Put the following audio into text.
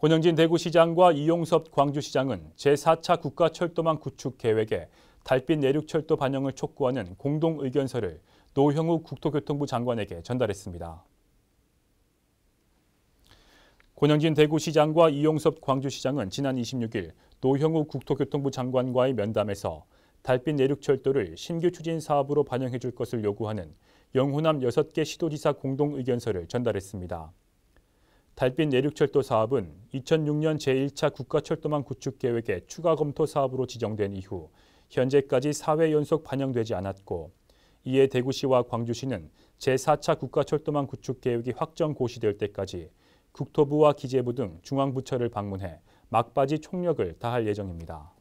권영진 대구시장과 이용섭 광주시장은 제4차 국가철도망 구축 계획에 달빛 내륙철도 반영을 촉구하는 공동 의견서를 노형우 국토교통부 장관에게 전달했습니다. 권영진 대구시장과 이용섭 광주시장은 지난 26일 노형욱 국토교통부 장관과의 면담에서 달빛 내륙철도를 신규 추진 사업으로 반영해 줄 것을 요구하는 영호남 6개 시도지사 공동 의견서를 전달했습니다. 달빛 내륙철도 사업은 2006년 제1차 국가철도망 구축 계획의 추가 검토 사업으로 지정된 이후 현재까지 4회 연속 반영되지 않았고 이에 대구시와 광주시는 제4차 국가철도망 구축 계획이 확정 고시될 때까지 국토부와 기재부 등 중앙부처를 방문해 막바지 총력을 다할 예정입니다.